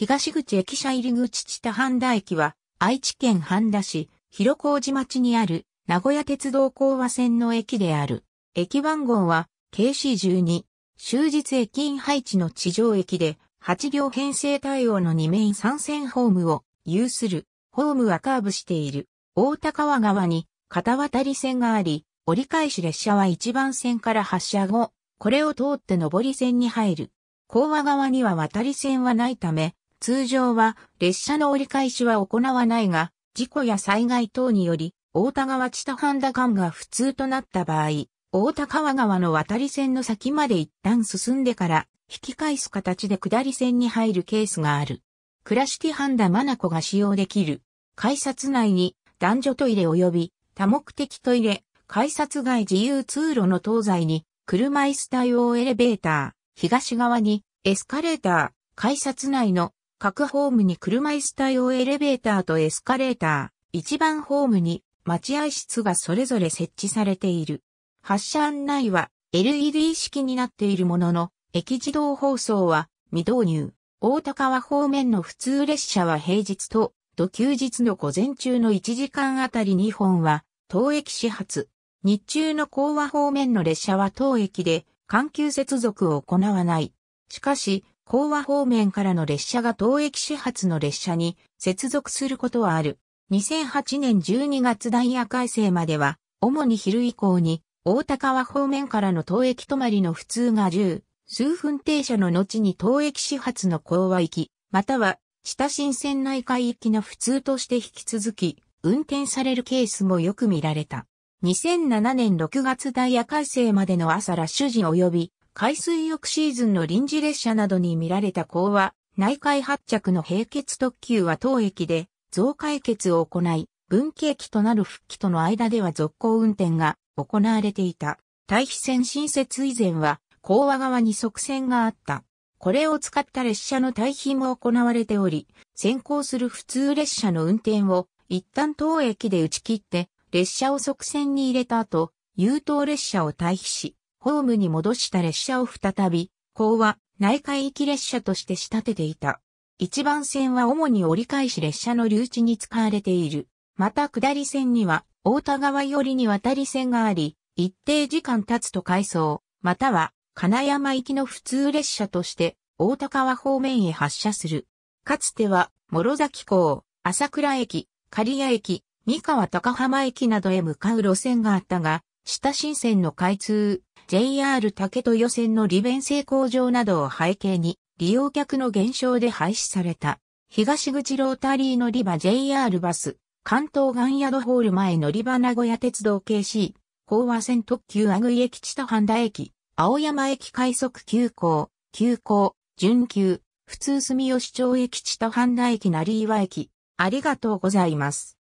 東口駅舎入口知多半田駅は、愛知県半田市、広小路町にある、名古屋鉄道講和線の駅である。駅番号は、KC12、終日駅員配置の地上駅で、8両編成対応の2面3線ホームを有する。ホームはカーブしている。大高川側に片渡り線があり、折り返し列車は1番線から発車後、これを通って上り線に入る。講和側には渡り線はないため、通常は列車の折り返しは行わないが、事故や災害等により、大田川千田半田間が不通となった場合、大田川川の渡り線の先まで一旦進んでから、引き返す形で下り線に入るケースがある。倉敷半田真ハンダマナコが使用できる。改札内に男女トイレ及び多目的トイレ、改札外自由通路の東西に車椅子対応エレベーター、東側にエスカレーター、改札内の各ホームに車椅子対応エレベーターとエスカレーター、一番ホームに待合室がそれぞれ設置されている。発車案内は LED 式になっているものの、駅自動放送は未導入。大高川方面の普通列車は平日と、土休日の午前中の1時間あたり2本は、当駅始発。日中の高和方面の列車は当駅で、環球接続を行わない。しかし、講和方面からの列車が当駅始発の列車に接続することはある。2008年12月ダイヤ改正までは、主に昼以降に、大高和方面からの当駅止まりの普通が10、数分停車の後に当駅始発の講和行き、または、下新線内海域の普通として引き続き、運転されるケースもよく見られた。2007年6月ダイヤ改正までの朝ラッシュ時及び海水浴シーズンの臨時列車などに見られた講和、内海発着の平結特急は当駅で増解決を行い、分岐駅となる復帰との間では続行運転が行われていた。対比線新設以前は、講和側に側線があった。これを使った列車の対比も行われており、先行する普通列車の運転を一旦当駅で打ち切って、列車を側線に入れた後、優等列車を対比し、ホームに戻した列車を再び、港は内海域列車として仕立てていた。一番線は主に折り返し列車の留置に使われている。また下り線には、大田川寄りに渡り線があり、一定時間経つと改装、または、金山行きの普通列車として、大田川方面へ発車する。かつては、諸崎港、朝倉駅、刈谷駅、三河高浜駅などへ向かう路線があったが、下新線の開通、JR 竹予選の利便性向上などを背景に、利用客の減少で廃止された、東口ロータリー乗り場 JR バス、関東ガンヤドホール前乗り場名古屋鉄道 KC、高和線特急アグイ駅地と半田駅、青山駅快速急行、急行、準急、普通住吉町駅地と半田駅成岩駅、ありがとうございます。